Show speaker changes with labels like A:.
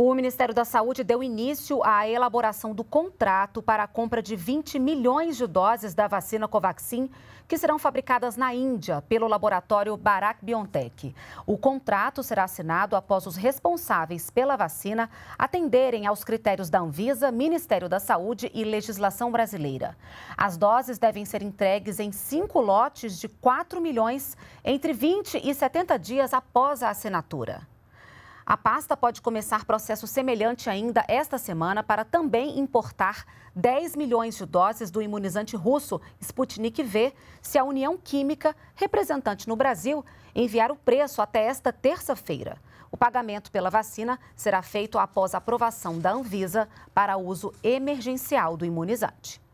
A: O Ministério da Saúde deu início à elaboração do contrato para a compra de 20 milhões de doses da vacina Covaxin, que serão fabricadas na Índia pelo laboratório Bharat Biotech. O contrato será assinado após os responsáveis pela vacina atenderem aos critérios da Anvisa, Ministério da Saúde e legislação brasileira. As doses devem ser entregues em cinco lotes de 4 milhões entre 20 e 70 dias após a assinatura. A pasta pode começar processo semelhante ainda esta semana para também importar 10 milhões de doses do imunizante russo Sputnik V, se a União Química, representante no Brasil, enviar o preço até esta terça-feira. O pagamento pela vacina será feito após a aprovação da Anvisa para uso emergencial do imunizante.